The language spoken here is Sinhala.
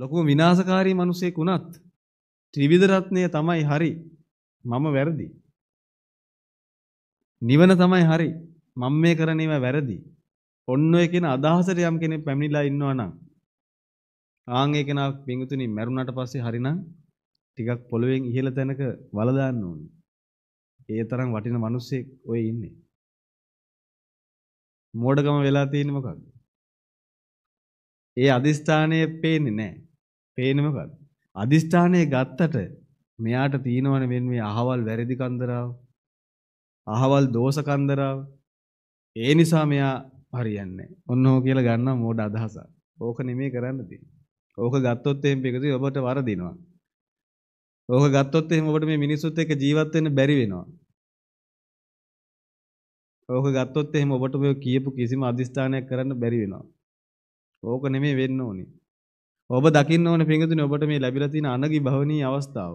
ලොකුම විනාශකාරී මිනිසෙක් වුණත් ත්‍රිවිධ රත්නය තමයි හරි. මම වැරදි. නිවන තමයි හරි. මම මේ කරන ඒවා වැරදි. ඔන්න ඔය කියන අදහසට යම් කෙනෙක් පැමිණිලා ඉන්නවා නම් ආන් ඒ කෙනා පිඟුතුනි මැරුණාට පස්සේ හරිනම් ටිකක් පොළවෙන් ඉහළ තැනක වල දාන්න ඕනේ. ඒ තරම් වටින මිනිස්සෙක් ඔය ඉන්නේ. මෝඩකම වෙලා තියෙන්නේ මොකක්ද? ඒ අදිස්ථානයේ පේන්නේ නැහැ. පේන්නේ මොකද්ද? අදිෂ්ඨානයේ ගත්තට මෙයාට තියෙනවනේ මෙන්න මේ අහවල් වැරදි කන්දරාව. අහවල් දෝෂ කන්දරාව. ඒ නිසා මෙයා හරියන්නේ නැහැ. ඔන්නෝ කියලා ගන්න මෝඩ අදහසක්. ඕක නෙමෙයි කරන්න තියෙන්නේ. ඕක ගත්තොත් එහෙම පිටුදී ඔබට වරදිනවා. ඕක ගත්තොත් එහෙම ඔබට මේ මිනිස්සුත් එක්ක ජීවත් වෙන්න බැරි වෙනවා. ඕක ගත්තොත් එහෙම ඔබට ඔය කියපු කිසිම අදිස්ථානයක් කරන්න බැරි වෙනවා. ඕක නෙමෙයි වෙන්න ඕනේ. ඔබ දකින්න ඕනේ පිංගුතුනි ඔබට මේ ලැබිලා තියෙන අනගි භවණී අවස්ථාව.